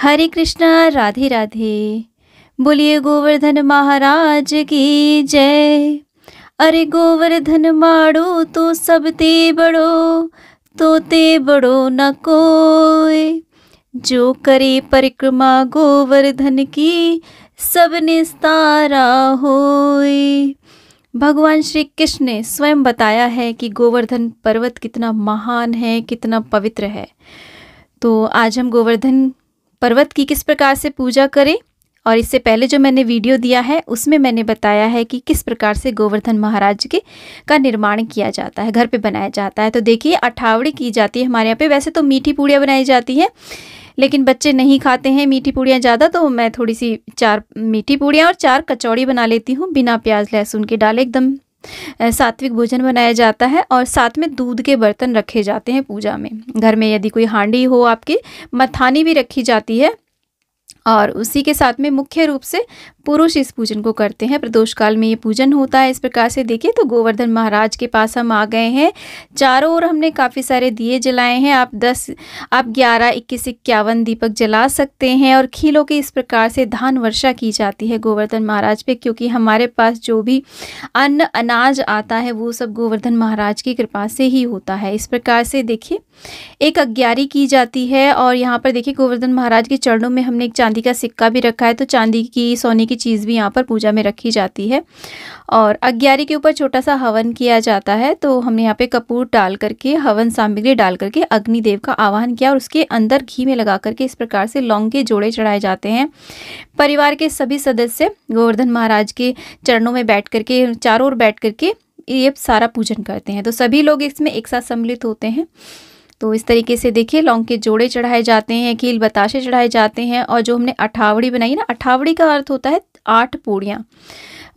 हरे कृष्णा राधे राधे बोलिए गोवर्धन महाराज की जय अरे गोवर्धन माड़ो तो सब ते बड़ो तो ते बड़ो न कोई जो करे परिक्रमा गोवर्धन की सब निस्तारा हो भगवान श्री कृष्ण ने स्वयं बताया है कि गोवर्धन पर्वत कितना महान है कितना पवित्र है तो आज हम गोवर्धन पर्वत की किस प्रकार से पूजा करें और इससे पहले जो मैंने वीडियो दिया है उसमें मैंने बताया है कि किस प्रकार से गोवर्धन महाराज के का निर्माण किया जाता है घर पे बनाया जाता है तो देखिए अठावड़ी की जाती है हमारे यहाँ पे वैसे तो मीठी पूड़ियाँ बनाई जाती हैं लेकिन बच्चे नहीं खाते हैं मीठी पूड़ियाँ ज़्यादा तो मैं थोड़ी सी चार मीठी पूड़ियाँ और चार कचौड़ी बना लेती हूँ बिना प्याज लहसुन के डाले एकदम सात्विक भोजन बनाया जाता है और साथ में दूध के बर्तन रखे जाते हैं पूजा में घर में यदि कोई हांडी हो आपकी मथानी भी रखी जाती है और उसी के साथ में मुख्य रूप से पुरुष इस पूजन को करते हैं प्रदोष काल में ये पूजन होता है इस प्रकार से देखिए तो गोवर्धन महाराज के पास हम आ गए हैं चारों ओर हमने काफ़ी सारे दिए जलाए हैं आप दस आप ग्यारह इक्कीस इक्यावन दीपक जला सकते हैं और खीलों के इस प्रकार से धान वर्षा की जाती है गोवर्धन महाराज पे क्योंकि हमारे पास जो भी अन्न अनाज आता है वो सब गोवर्धन महाराज की कृपा से ही होता है इस प्रकार से देखिए एक अग्ञारी की जाती है और यहाँ पर देखिए गोवर्धन महाराज के चरणों में हमने एक चांदी का सिक्का भी रखा है तो चांदी की सोने की चीज़ भी यहाँ पर पूजा में रखी जाती है और अग्यारी के ऊपर छोटा सा हवन किया जाता है तो हमने यहाँ पे कपूर डाल करके हवन सामग्री डाल करके अग्निदेव का आवाहन किया और उसके अंदर घी में लगा करके इस प्रकार से लौंग के जोड़े चढ़ाए जाते हैं परिवार के सभी सदस्य गोवर्धन महाराज के चरणों में बैठ करके चारों ओर बैठ करके ये सारा पूजन करते हैं तो सभी लोग इसमें एक साथ सम्मिलित होते हैं तो इस तरीके से देखिए लौंग के जोड़े चढ़ाए जाते हैं कील बताशे चढ़ाए जाते हैं और जो हमने अठावड़ी बनाई ना अठावड़ी का अर्थ होता है आठ पूड़ियाँ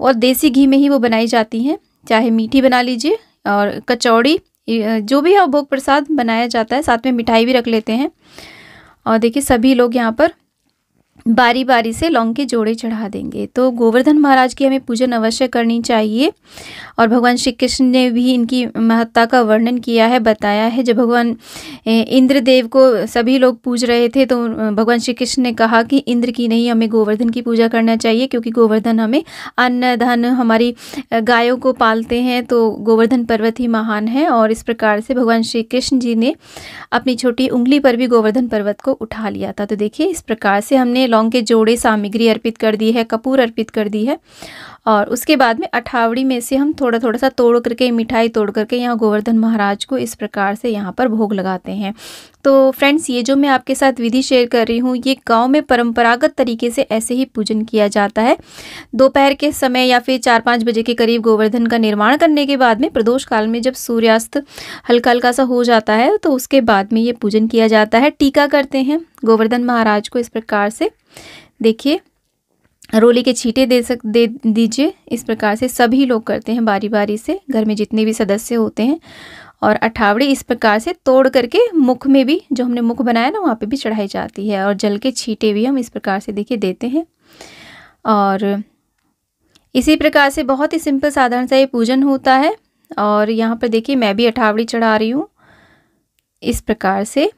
और देसी घी में ही वो बनाई जाती हैं चाहे मीठी बना लीजिए और कचौड़ी जो भी है भोग प्रसाद बनाया जाता है साथ में मिठाई भी रख लेते हैं और देखिए सभी लोग यहाँ पर बारी बारी से लौंग के जोड़े चढ़ा देंगे तो गोवर्धन महाराज की हमें पूजन अवश्य करनी चाहिए और भगवान श्री कृष्ण ने भी इनकी महत्ता का वर्णन किया है बताया है जब भगवान इंद्रदेव को सभी लोग पूज रहे थे तो भगवान श्री कृष्ण ने कहा कि इंद्र की नहीं हमें गोवर्धन की पूजा करना चाहिए क्योंकि गोवर्धन हमें अन्न धन हमारी गायों को पालते हैं तो गोवर्धन पर्वत ही महान है और इस प्रकार से भगवान श्री कृष्ण जी ने अपनी छोटी उंगली पर भी गोवर्धन पर्वत को उठा लिया था तो देखिए इस प्रकार से हमने लौंग के जोड़े सामग्री अर्पित कर दी है कपूर अर्पित कर दी है और उसके बाद में अठावड़ी में से हम थोड़ा थोड़ा सा तोड़ करके मिठाई तोड़ करके यहाँ गोवर्धन महाराज को इस प्रकार से यहाँ पर भोग लगाते हैं तो फ्रेंड्स ये जो मैं आपके साथ विधि शेयर कर रही हूँ ये गांव में परंपरागत तरीके से ऐसे ही पूजन किया जाता है दोपहर के समय या फिर चार पाँच बजे के करीब गोवर्धन का निर्माण करने के बाद में प्रदोष काल में जब सूर्यास्त हल्का हल्का सा हो जाता है तो उसके बाद में ये पूजन किया जाता है टीका करते हैं गोवर्धन महाराज को इस प्रकार से देखिए रोली के छींटे दे सक दे दीजिए इस प्रकार से सभी लोग करते हैं बारी बारी से घर में जितने भी सदस्य होते हैं और अठावड़ी इस प्रकार से तोड़ करके मुख में भी जो हमने मुख बनाया ना वहाँ पे भी चढ़ाई जाती है और जल के छींटे भी हम इस प्रकार से देखिए देते हैं और इसी प्रकार से बहुत ही सिंपल साधारण सा ये पूजन होता है और यहाँ पर देखिए मैं भी अठावड़ी चढ़ा रही हूँ इस प्रकार से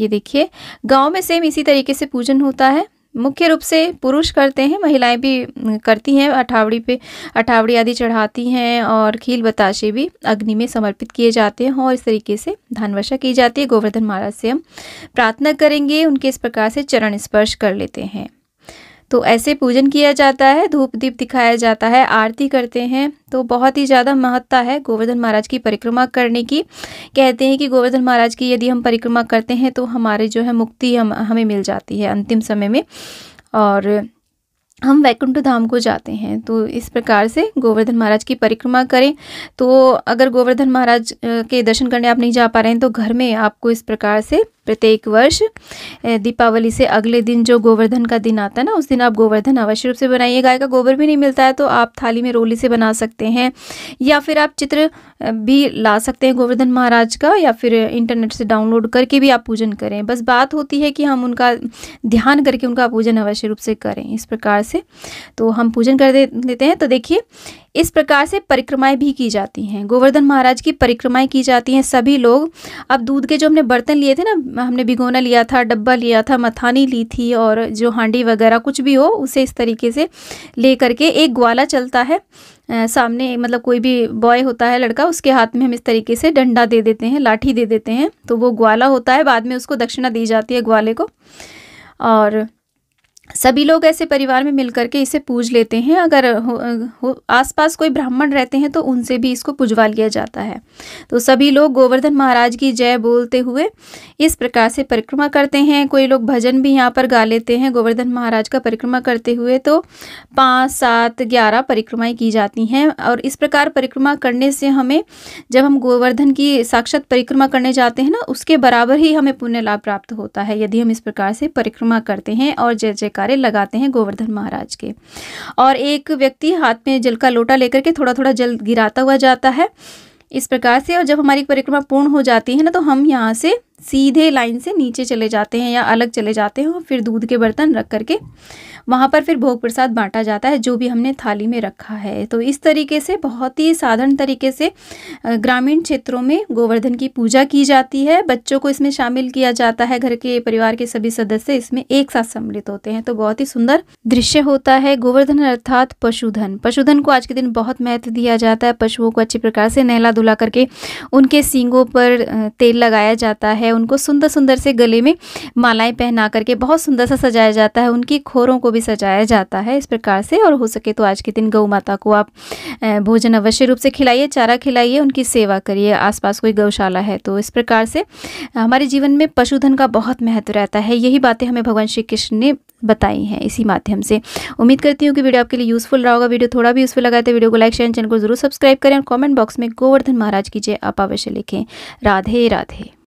ये देखिए गाँव में सेम इसी तरीके से पूजन होता है मुख्य रूप से पुरुष करते हैं महिलाएं भी करती हैं अठावड़ी पे अठावड़ी आदि चढ़ाती हैं और खील बताशे भी अग्नि में समर्पित किए जाते हैं और इस तरीके से धान वर्षा की जाती है गोवर्धन महाराज से हम प्रार्थना करेंगे उनके इस प्रकार से चरण स्पर्श कर लेते हैं तो ऐसे पूजन किया जाता है धूप दीप दिखाया जाता है आरती करते हैं तो बहुत ही ज़्यादा महत्ता है गोवर्धन महाराज की परिक्रमा करने की कहते हैं कि गोवर्धन महाराज की यदि हम परिक्रमा करते हैं तो हमारे जो है मुक्ति हम हमें मिल जाती है अंतिम समय में और हम वैकुंठ धाम को जाते हैं तो इस प्रकार से गोवर्धन महाराज की परिक्रमा करें तो अगर गोवर्धन महाराज के दर्शन करने आप नहीं जा पा रहे हैं तो घर में आपको इस प्रकार से प्रत्येक वर्ष दीपावली से अगले दिन जो गोवर्धन का दिन आता है ना उस दिन आप गोवर्धन अवश्य रूप से बनाइए गाय का गोबर भी नहीं मिलता है तो आप थाली में रोली से बना सकते हैं या फिर आप चित्र भी ला सकते हैं गोवर्धन महाराज का या फिर इंटरनेट से डाउनलोड करके भी आप पूजन करें बस बात होती है कि हम उनका ध्यान करके उनका पूजन अवश्य रूप से करें इस प्रकार से तो हम पूजन कर दे देते हैं तो देखिए इस प्रकार से परिक्रमाएं भी की जाती हैं गोवर्धन महाराज की परिक्रमाएं की जाती हैं सभी लोग अब दूध के जो हमने बर्तन लिए थे ना हमने भिगोना लिया था डब्बा लिया था मथानी ली थी और जो हांडी वगैरह कुछ भी हो उसे इस तरीके से ले करके एक ग्वाला चलता है आ, सामने मतलब कोई भी बॉय होता है लड़का उसके हाथ में हम इस तरीके से डंडा दे देते हैं लाठी दे देते हैं तो वो ग्वाला होता है बाद में उसको दक्षिणा दी जाती है ग्वाले को और सभी लोग ऐसे परिवार में मिलकर के इसे पूज लेते हैं अगर हो, हो, आसपास कोई ब्राह्मण रहते हैं तो उनसे भी इसको पूजवा लिया जाता है तो सभी लोग गोवर्धन महाराज की जय बोलते हुए इस प्रकार से परिक्रमा करते हैं कोई लोग भजन भी यहाँ पर गा लेते हैं गोवर्धन महाराज का परिक्रमा करते हुए तो पाँच सात ग्यारह परिक्रमाएँ की जाती हैं और इस प्रकार परिक्रमा करने से हमें जब हम गोवर्धन की साक्षात परिक्रमा करने जाते हैं ना उसके बराबर ही हमें पुण्य लाभ प्राप्त होता है यदि हम इस प्रकार से परिक्रमा करते हैं और जय जय जयकारे लगाते हैं गोवर्धन महाराज के और एक व्यक्ति हाथ में जल का लोटा लेकर के थोड़ा थोड़ा जल गिराता हुआ जाता है इस प्रकार से और जब हमारी परिक्रमा पूर्ण हो जाती है ना तो हम यहाँ से सीधे लाइन से नीचे चले जाते हैं या अलग चले जाते हैं और फिर दूध के बर्तन रख करके वहाँ पर फिर भोग प्रसाद बांटा जाता है जो भी हमने थाली में रखा है तो इस तरीके से बहुत ही साधारण तरीके से ग्रामीण क्षेत्रों में गोवर्धन की पूजा की जाती है बच्चों को इसमें शामिल किया जाता है घर के परिवार के सभी सदस्य इसमें एक साथ सम्मिलित होते हैं तो बहुत ही सुंदर दृश्य होता है गोवर्धन अर्थात पशुधन पशुधन को आज के दिन बहुत महत्व दिया जाता है पशुओं को अच्छी प्रकार से नहला धुला करके उनके सींगों पर तेल लगाया जाता है उनको सुंदर सुंदर से गले में मालाएं पहना करके बहुत सुंदर सा सजाया जाता है उनकी खोरों को भी सजाया जाता है इस प्रकार से और हो सके तो आज के दिन गौ माता को आप भोजन अवश्य रूप से खिलाइए चारा खिलाइए उनकी सेवा करिए आसपास कोई गौशाला है तो इस प्रकार से हमारे जीवन में पशुधन का बहुत महत्व रहता है यही बातें हमें भगवान श्री कृष्ण ने बताई हैं इसी माध्यम से उम्मीद करती हूँ कि वीडियो आपके लिए यूज़फुल रहा होगा वीडियो थोड़ा भी यूज़फुल लगाते तो वीडियो को लाइक शेयर चैनल को जरूर सब्सक्राइब करें और कॉमेंट बॉक्स में गोवर्धन महाराज की जय आप अवश्य लिखें राधे राधे